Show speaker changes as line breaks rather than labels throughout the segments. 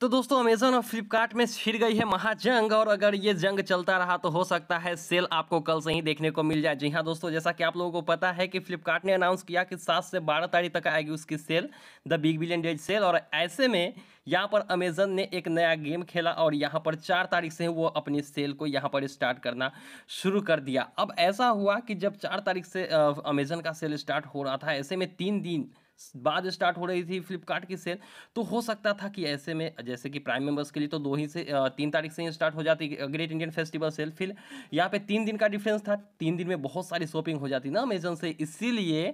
तो दोस्तों अमेजोन और फ्लिपकार्ट में छिड़ गई है महाजंग और अगर ये जंग चलता रहा तो हो सकता है सेल आपको कल से ही देखने को मिल जाए जी हाँ दोस्तों जैसा कि आप लोगों को पता है कि फ्लिपकार्ट ने अनाउंस किया कि सात से बारह तारीख तक आएगी उसकी sale the big billion days sale और ऐसे में यहाँ पर अमेजन ने एक नया गेम खेला और यहाँ पर चार तारीख से वो अपनी सेल को यहाँ पर स्टार्ट करना शुरू कर दिया अब ऐसा हुआ कि जब चार तारीख से अमेजन का सेल स्टार्ट हो रहा था ऐसे में तीन दिन बाद स्टार्ट हो रही थी फ्लिपकार्ट की सेल तो हो सकता था कि ऐसे में जैसे कि प्राइम मेंबर्स के लिए तो दो ही से तीन तारीख से ही स्टार्ट हो जाती ग्रेट इंडियन फेस्टिवल सेल फिर यहाँ पे तीन दिन का डिफरेंस था तीन दिन में बहुत सारी शॉपिंग हो जाती ना अमेजन से इसीलिए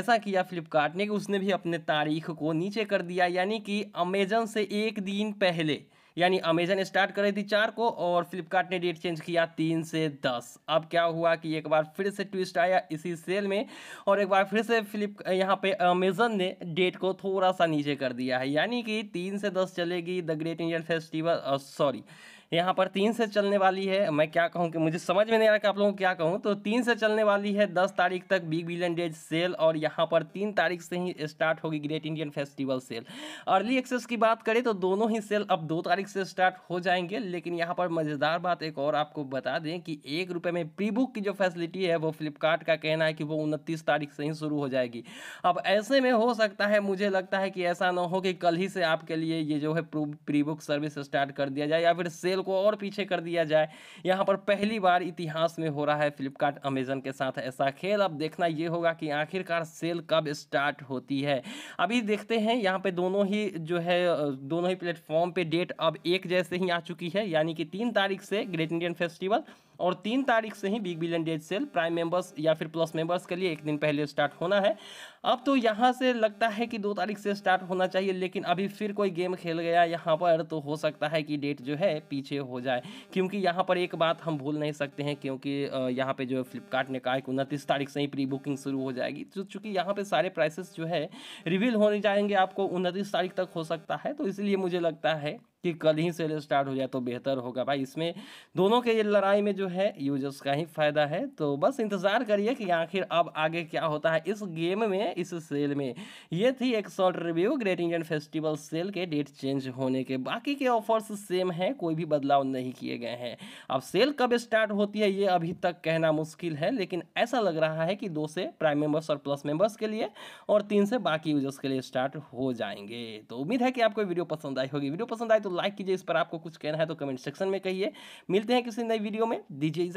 ऐसा किया फ्लिपकार्ट ने कि उसने भी अपने तारीख को नीचे कर दिया यानी कि अमेजन से एक दिन पहले यानी अमेजन स्टार्ट कर रही थी चार को और फ्लिपकार्ट ने डेट चेंज किया तीन से दस अब क्या हुआ कि एक बार फिर से ट्विस्ट आया इसी सेल में और एक बार फिर से फ्लिप यहाँ पे अमेजन ने डेट को थोड़ा सा नीचे कर दिया है यानी कि तीन से दस चलेगी the great Indian festival sorry यहाँ पर तीन से चलने वाली है मैं क्या कहूँ कि मुझे समझ में नहीं आ रहा कि आप लोगों को क्या कहूँ तो तीन से चलने वाली है दस तारीख तक बिग बिलियन डेज सेल और यहाँ पर तीन तारीख से ही स्टार्ट होगी great Indian festival sale early access की बात करें तो दोनों ही सेल अब दो तारीख से स्टार्ट हो जाएंगे लेकिन यहाँ पर मज़ेदार बात एक और आपको बता दें कि एक रुपये में प्री बुक की जो फैसिलिटी है वो फ्लिपकार्ट का कहना है कि वो उनतीस तारीख से ही शुरू हो जाएगी अब ऐसे में हो सकता है मुझे लगता है कि ऐसा ना हो कि कल ही से आपके लिए ये जो है प्री बुक सर्विस स्टार्ट कर दिया जाए या फिर सेल सेल को और पीछे कर दिया जाए यहाँ पर पहली बार इतिहास में हो रहा है फ्लिपकार्ट अमेजन के साथ ऐसा खेल अब देखना ये होगा कि आखिरकार सेल कब स्टार्ट होती है अभी देखते हैं यहाँ पे दोनों ही जो है दोनों ही प्लेटफॉर्म पे डेट अब एक जैसे ही आ चुकी है यानी कि तीन तारीख से ग्रेट इंडियन फेस्टिवल और तीन तारीख से ही big billion days sale prime members या फिर प्लस मेंबर्स के लिए एक दिन पहले स्टार्ट होना है अब तो यहाँ से लगता है कि दो तारीख से स्टार्ट होना चाहिए लेकिन अभी फिर कोई गेम खेल गया यहाँ पर तो हो सकता है कि डेट जो है पीछे हो जाए क्योंकि यहाँ पर एक बात हम भूल नहीं सकते हैं क्योंकि यहाँ पर जो है फ्लिपकार्ट ने कहा कि उनतीस तारीख से ही प्री बुकिंग शुरू हो जाएगी तो चूँकि यहाँ पर सारे प्राइसेस जो है रिवील होने जाएंगे आपको उनतीस तारीख तक हो सकता है तो इसलिए मुझे लगता है कि कल ही सेल स्टार्ट हो जाए तो बेहतर होगा भाई इसमें दोनों के लड़ाई में जो है यूजर्स का ही फायदा है तो बस इंतज़ार करिए कि आखिर अब आगे क्या होता है इस गेम में इस सेल में ये थी एक short review great Indian festival sale के डेट चेंज होने के बाकी के ऑफर्स सेम हैं कोई भी बदलाव नहीं किए गए हैं अब सेल कब स्टार्ट होती है ये अभी तक कहना मुश्किल है लेकिन ऐसा लग रहा है कि दो से प्राइम मेंबर्स और प्लस मेंबर्स के लिए और तीन से बाकी यूजर्स के लिए स्टार्ट हो जाएंगे तो उम्मीद है कि आपको वीडियो पसंद आई होगी वीडियो पसंद आई तो लाइक कीजिए इस पर आपको कुछ कहना है तो कमेंट सेक्शन में कहिए मिलते हैं किसी नई वीडियो में दीजिए